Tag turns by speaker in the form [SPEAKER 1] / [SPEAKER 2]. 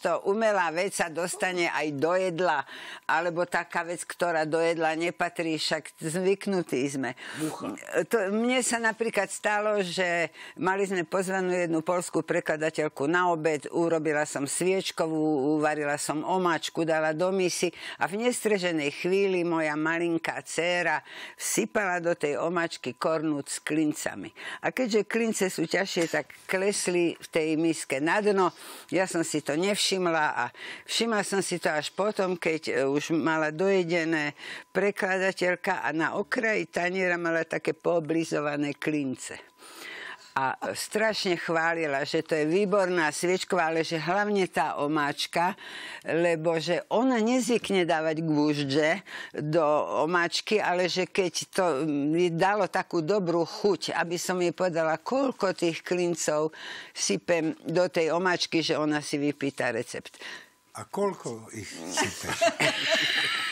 [SPEAKER 1] to umelá vec sa dostane aj do jedla, alebo taká vec, ktorá do jedla nepatrí, však zvyknutí sme. To, mne sa napríklad stalo, že mali sme pozvanú jednu polskú prekladateľku na obed, urobila som sviečkovú, uvarila som omáčku, dala do misy a v nestreženej chvíli moja malinká dcéra sypala do tej omáčky kornúc s klincami. A keďže klince sú ťažšie, tak klesli v tej miske na dno. Ja som si to nevšetla, nevšimla a všimla som si to až potom, keď e, už mala dojedené prekladateľka a na okraji taniera mala také poblizované klince a strašne chválila, že to je výborná sviečková, ale že hlavne tá omáčka, lebo že ona nezvykne dávať gúžde do omáčky, ale že keď to mi dalo takú dobrú chuť, aby som jej povedala, koľko tých klincov sypem do tej omáčky, že ona si vypýta recept. A koľko ich sypeš?